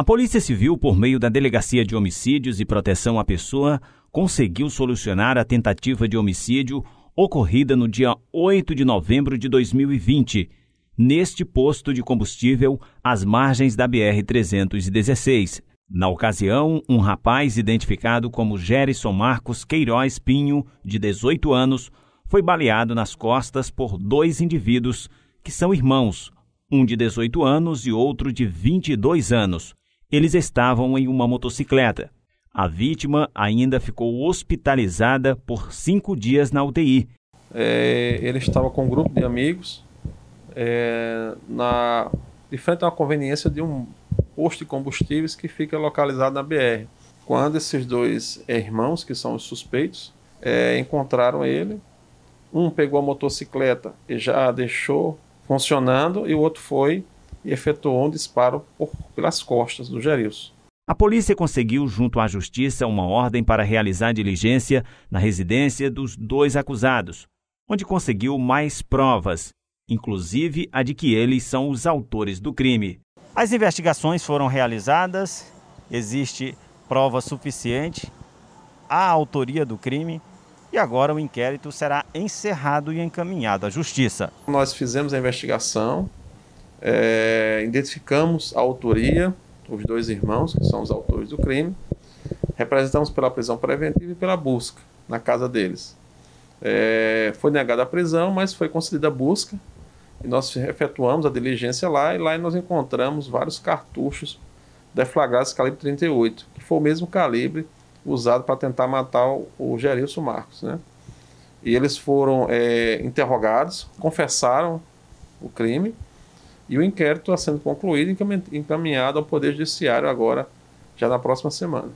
A Polícia Civil, por meio da Delegacia de Homicídios e Proteção à Pessoa, conseguiu solucionar a tentativa de homicídio ocorrida no dia 8 de novembro de 2020, neste posto de combustível às margens da BR-316. Na ocasião, um rapaz identificado como Gerson Marcos Queiroz Pinho, de 18 anos, foi baleado nas costas por dois indivíduos que são irmãos, um de 18 anos e outro de 22 anos. Eles estavam em uma motocicleta. A vítima ainda ficou hospitalizada por cinco dias na UTI. É, ele estava com um grupo de amigos é, na, de frente a uma conveniência de um posto de combustíveis que fica localizado na BR. Quando esses dois irmãos, que são os suspeitos, é, encontraram ele, um pegou a motocicleta e já a deixou funcionando, e o outro foi e efetuou um disparo por, pelas costas do Gerilson. A polícia conseguiu, junto à justiça, uma ordem para realizar diligência na residência dos dois acusados, onde conseguiu mais provas, inclusive a de que eles são os autores do crime. As investigações foram realizadas, existe prova suficiente, a autoria do crime e agora o inquérito será encerrado e encaminhado à justiça. Nós fizemos a investigação, é, identificamos a autoria, os dois irmãos, que são os autores do crime, representamos pela prisão preventiva e pela busca na casa deles. É, foi negada a prisão, mas foi concedida a busca e nós efetuamos a diligência lá e lá nós encontramos vários cartuchos deflagrados calibre 38, que foi o mesmo calibre usado para tentar matar o, o Gerilson Marcos, né? E eles foram é, interrogados, confessaram o crime e o inquérito está sendo concluído e encaminhado ao Poder Judiciário agora, já na próxima semana.